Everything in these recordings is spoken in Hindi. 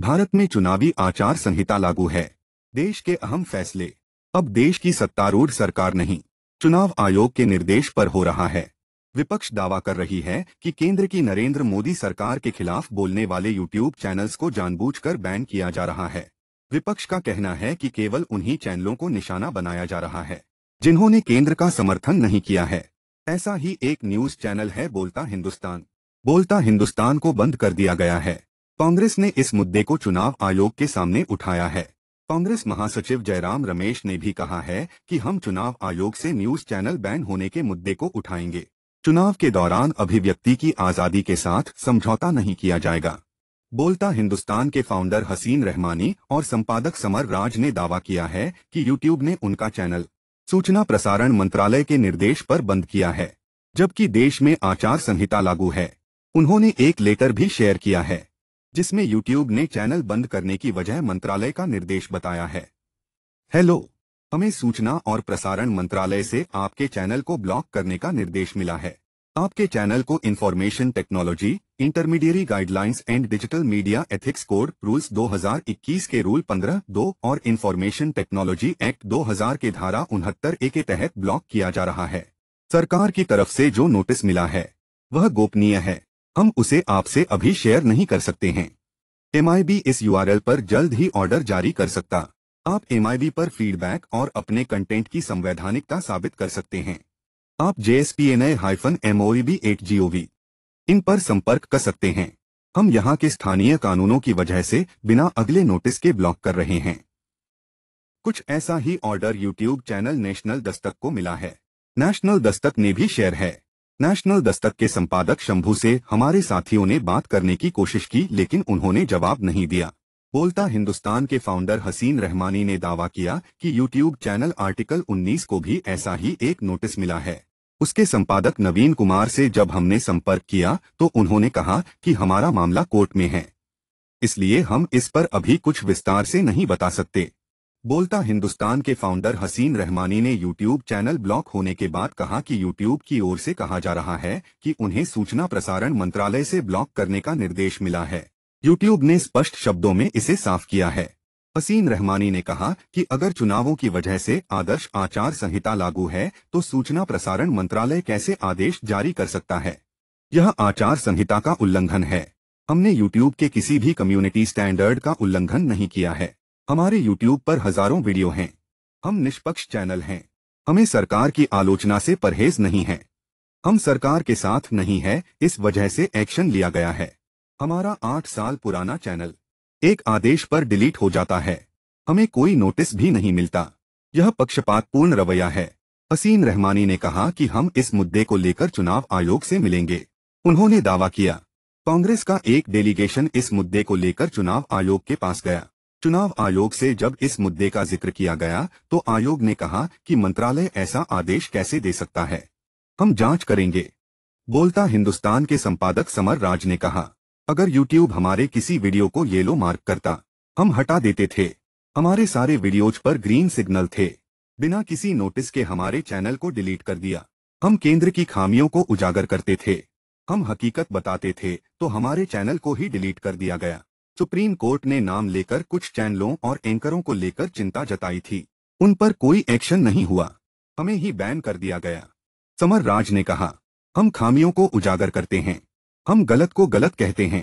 भारत में चुनावी आचार संहिता लागू है देश के अहम फैसले अब देश की सत्तारूढ़ सरकार नहीं चुनाव आयोग के निर्देश पर हो रहा है विपक्ष दावा कर रही है कि केंद्र की नरेंद्र मोदी सरकार के खिलाफ बोलने वाले यूट्यूब चैनल्स को जानबूझकर बैन किया जा रहा है विपक्ष का कहना है कि केवल उन्हीं चैनलों को निशाना बनाया जा रहा है जिन्होंने केंद्र का समर्थन नहीं किया है ऐसा ही एक न्यूज चैनल है बोलता हिंदुस्तान बोलता हिंदुस्तान को बंद कर दिया गया है कांग्रेस ने इस मुद्दे को चुनाव आयोग के सामने उठाया है कांग्रेस महासचिव जयराम रमेश ने भी कहा है कि हम चुनाव आयोग से न्यूज चैनल बैन होने के मुद्दे को उठाएंगे चुनाव के दौरान अभिव्यक्ति की आज़ादी के साथ समझौता नहीं किया जाएगा बोलता हिंदुस्तान के फाउंडर हसीन रहमानी और संपादक समर राज ने दावा किया है कि यूट्यूब ने उनका चैनल सूचना प्रसारण मंत्रालय के निर्देश पर बंद किया है जबकि देश में आचार संहिता लागू है उन्होंने एक लेटर भी शेयर किया है जिसमें यूट्यूब ने चैनल बंद करने की वजह मंत्रालय का निर्देश बताया है हेलो हमें सूचना और प्रसारण मंत्रालय से आपके चैनल को ब्लॉक करने का निर्देश मिला है आपके चैनल को information technology intermediary guidelines and digital media ethics code rules 2021 के रूल 15 दो और इन्फॉर्मेशन टेक्नोलॉजी एक्ट 2000 के धारा उनहत्तर ए के तहत ब्लॉक किया जा रहा है सरकार की तरफ से जो नोटिस मिला है वह गोपनीय है हम उसे आपसे अभी शेयर नहीं कर सकते हैं एम इस यू पर जल्द ही ऑर्डर जारी कर सकता आप एम पर फीडबैक और अपने कंटेंट की संवैधानिकता साबित कर सकते हैं आप J S P N I hyphen M O B at G O V in पर संपर्क कर सकते हैं हम यहाँ के स्थानीय कानूनों की वजह से बिना अगले नोटिस के ब्लॉक कर रहे हैं कुछ ऐसा ही order YouTube channel national Dastak को मिला है नेशनल दस्तक ने भी शेयर है नेशनल दस्तक के संपादक शंभू से हमारे साथियों ने बात करने की कोशिश की लेकिन उन्होंने जवाब नहीं दिया बोलता हिंदुस्तान के फाउंडर हसीन रहमानी ने दावा किया कि यूट्यूब चैनल आर्टिकल 19 को भी ऐसा ही एक नोटिस मिला है उसके संपादक नवीन कुमार से जब हमने संपर्क किया तो उन्होंने कहा कि हमारा मामला कोर्ट में है इसलिए हम इस पर अभी कुछ विस्तार से नहीं बता सकते बोलता हिंदुस्तान के फाउंडर हसीन रहमानी ने यूट्यूब चैनल ब्लॉक होने के बाद कहा कि यूट्यूब की ओर से कहा जा रहा है कि उन्हें सूचना प्रसारण मंत्रालय से ब्लॉक करने का निर्देश मिला है यूट्यूब ने स्पष्ट शब्दों में इसे साफ किया है हसीन रहमानी ने कहा कि अगर चुनावों की वजह से आदर्श आचार संहिता लागू है तो सूचना प्रसारण मंत्रालय कैसे आदेश जारी कर सकता है यह आचार संहिता का उल्लंघन है हमने यूट्यूब के किसी भी कम्युनिटी स्टैंडर्ड का उल्लंघन नहीं किया है हमारे यूट्यूब पर हजारों वीडियो हैं हम निष्पक्ष चैनल हैं हमें सरकार की आलोचना से परहेज नहीं है हम सरकार के साथ नहीं है इस वजह से एक्शन लिया गया है हमारा आठ साल पुराना चैनल एक आदेश पर डिलीट हो जाता है हमें कोई नोटिस भी नहीं मिलता यह पक्षपातपूर्ण रवैया है हसीन रहमानी ने कहा कि हम इस मुद्दे को लेकर चुनाव आयोग से मिलेंगे उन्होंने दावा किया कांग्रेस का एक डेलीगेशन इस मुद्दे को लेकर चुनाव आयोग के पास गया चुनाव आयोग से जब इस मुद्दे का जिक्र किया गया तो आयोग ने कहा कि मंत्रालय ऐसा आदेश कैसे दे सकता है हम जांच करेंगे बोलता हिंदुस्तान के संपादक समर राज ने कहा अगर यूट्यूब हमारे किसी वीडियो को येलो मार्क करता हम हटा देते थे हमारे सारे वीडियोज पर ग्रीन सिग्नल थे बिना किसी नोटिस के हमारे चैनल को डिलीट कर दिया हम केंद्र की खामियों को उजागर करते थे हम हकीकत बताते थे तो हमारे चैनल को ही डिलीट कर दिया गया सुप्रीम कोर्ट ने नाम लेकर कुछ चैनलों और एंकरों को लेकर चिंता जताई थी उन पर कोई एक्शन नहीं हुआ हमें ही बैन कर दिया गया समर राज ने कहा हम खामियों को उजागर करते हैं हम गलत को गलत कहते हैं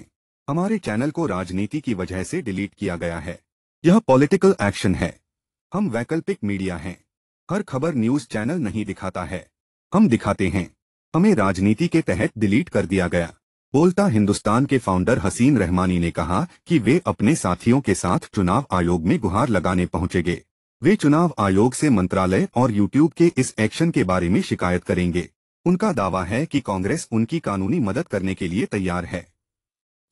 हमारे चैनल को राजनीति की वजह से डिलीट किया गया है यह पॉलिटिकल एक्शन है हम वैकल्पिक मीडिया हैं हर खबर न्यूज चैनल नहीं दिखाता है हम दिखाते हैं हमें राजनीति के तहत डिलीट कर दिया गया बोलता हिंदुस्तान के फाउंडर हसीन रहमानी ने कहा कि वे अपने साथियों के साथ चुनाव आयोग में गुहार लगाने पहुंचेंगे वे चुनाव आयोग से मंत्रालय और यूट्यूब के इस एक्शन के बारे में शिकायत करेंगे उनका दावा है कि कांग्रेस उनकी कानूनी मदद करने के लिए तैयार है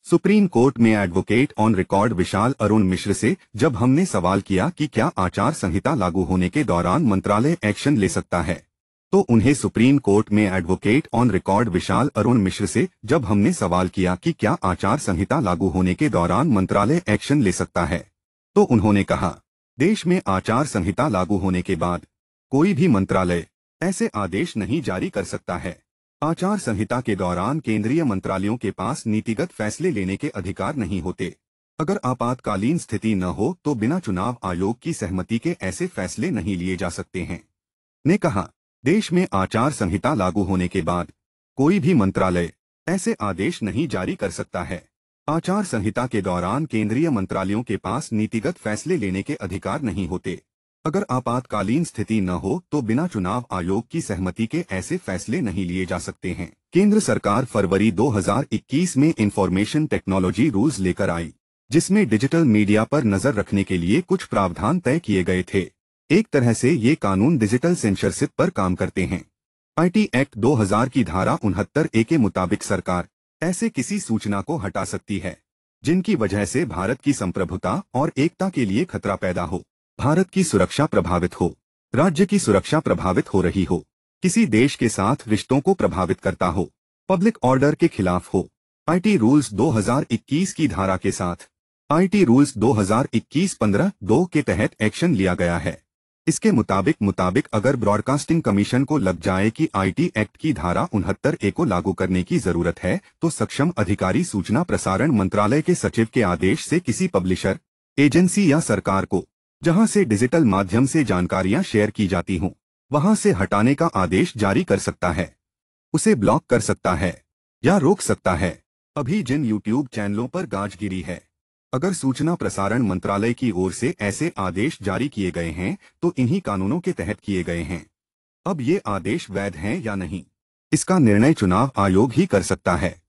सुप्रीम कोर्ट में advocate on record Vishal Arun Mishra से जब हमने सवाल किया कि क्या आचार संहिता लागू होने के दौरान मंत्रालय एक्शन ले सकता है तो उन्हें सुप्रीम कोर्ट में advocate on record Vishal Arun Mishra से जब हमने सवाल किया कि क्या आचार संहिता लागू होने के दौरान मंत्रालय एक्शन ले सकता है तो उन्होंने कहा देश में आचार संहिता लागू होने के बाद कोई भी मंत्रालय ऐसे आदेश नहीं जारी कर सकता है आचार संहिता के दौरान केंद्रीय मंत्रालयों के पास नीतिगत फैसले लेने के अधिकार नहीं होते अगर आपातकालीन स्थिति न हो तो बिना चुनाव आयोग की सहमति के ऐसे फैसले नहीं लिए जा सकते हैं ने कहा देश में आचार संहिता लागू होने के बाद कोई भी मंत्रालय ऐसे आदेश नहीं जारी कर सकता है आचार संहिता के दौरान केंद्रीय मंत्रालयों के पास नीतिगत फैसले लेने के अधिकार नहीं होते अगर आपातकालीन स्थिति न हो तो बिना चुनाव आयोग की सहमति के ऐसे फैसले नहीं लिए जा सकते हैं केंद्र सरकार फरवरी 2021 में इंफॉर्मेशन टेक्नोलॉजी रूल्स लेकर आई जिसमें डिजिटल मीडिया पर नजर रखने के लिए कुछ प्रावधान तय किए गए थे एक तरह से ये कानून डिजिटल सेंसरशिप पर काम करते हैं आईटी एक्ट 2000 की धारा उनहत्तर ए के मुताबिक सरकार ऐसे किसी सूचना को हटा सकती है जिनकी वजह से भारत की संप्रभुता और एकता के लिए खतरा पैदा हो भारत की सुरक्षा प्रभावित हो राज्य की सुरक्षा प्रभावित हो रही हो किसी देश के साथ रिश्तों को प्रभावित करता हो पब्लिक ऑर्डर के खिलाफ हो आईटी रूल्स 2021 की धारा के साथ आईटी रूल्स 2021 15 दो के तहत एक्शन लिया गया है इसके मुताबिक मुताबिक अगर ब्रॉडकास्टिंग कमीशन को लग जाए कि आईटी एक्ट की धारा उनहत्तर ए को लागू करने की जरूरत है तो सक्षम अधिकारी सूचना प्रसारण मंत्रालय के सचिव के आदेश से किसी पब्लिशर एजेंसी या सरकार को जहां से डिजिटल माध्यम से जानकारियां शेयर की जाती हों वहां से हटाने का आदेश जारी कर सकता है उसे ब्लॉक कर सकता है या रोक सकता है अभी जिन यूट्यूब चैनलों पर गाज गिरी है अगर सूचना प्रसारण मंत्रालय की ओर से ऐसे आदेश जारी किए गए हैं तो इन्हीं कानूनों के तहत किए गए हैं अब ये आदेश वैध हैं या नहीं इसका निर्णय चुनाव आयोग ही कर सकता है